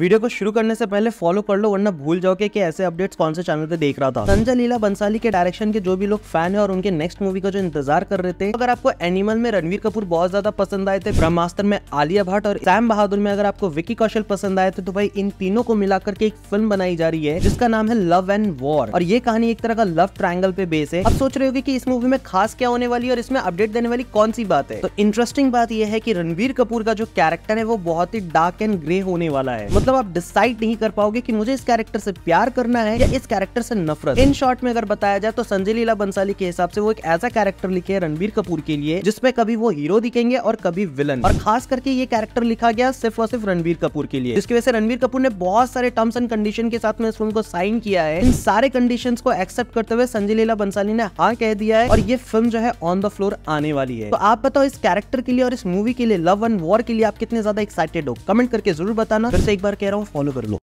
video को शुरू करने से पहले फॉलो कर लो वरना भूल जाओगे कि ऐसे अपडेट्स कौन से चैनल पे देख रहा था संजय लीला बंसाली के डायरेक्शन के जो भी लोग फैन है और उनके नेक्स्ट मूवी का जो इंतजार कर रहे थे अगर आपको एनिमल में रणवीर कपूर बहुत ज्यादा पसंद आए थे ब्रह्मास्त्र में आलिया भट्ट और सैम बहादुर में अगर आपको विकी कौशल पसंद आए थे तो भाई इन तीनों को मिलाकर के एक फिल्म बनाई जा रही है जिसका नाम है लव एंड वॉर और ये कहानी एक तरह का लव ट्राइंगल पे बेस है अब सोच रहे होगी की इस मूवी में खास क्या होने वाली और इसमें अपडेट देने वाली कौन सी बात है तो इंटरेस्टिंग बात यह है की रणवीर कपूर का जो कैरेक्टर है वो बहुत ही डार्क एंड ग्रे होने वाला है मतलब आप डिसाइड नहीं कर पाओगे कि मुझे इस कैरेक्टर से प्यार करना है या इस कैरेक्टर से नफरत इन शॉर्ट में अगर बताया जाए तो संजय लीला बंसाली के हिसाब से वो एक ऐसा कैरेक्टर लिखे है रणबीर कपूर के लिए जिसमें कभी वो हीरो दिखेंगे और कभी विलन और खास करके ये कैरेक्टर लिखा गया सिर्फ और सिर्फ रणबीर कपूर के लिए जिसकी वजह से रणबीर कपूर ने बहुत सारे टर्म्स एंड कंडीशन के साथ में इस फिल्म को साइन किया है इन सारे कंडीशन को एक्सेप्ट करते हुए संजय लीला बंसाली ने हाँ कह दिया है और ये फिल्म जो है ऑन द फ्लोर आने वाली है तो आप बताओ इस कैरेक्टर के लिए और इस मूवी के लिए लव एंड वॉर के लिए आप कितने ज्यादा एक्साइटेड हो कमेंट करके जरूर बताना फिर से एक बार बार कह रहा हूँ फॉलो कर लो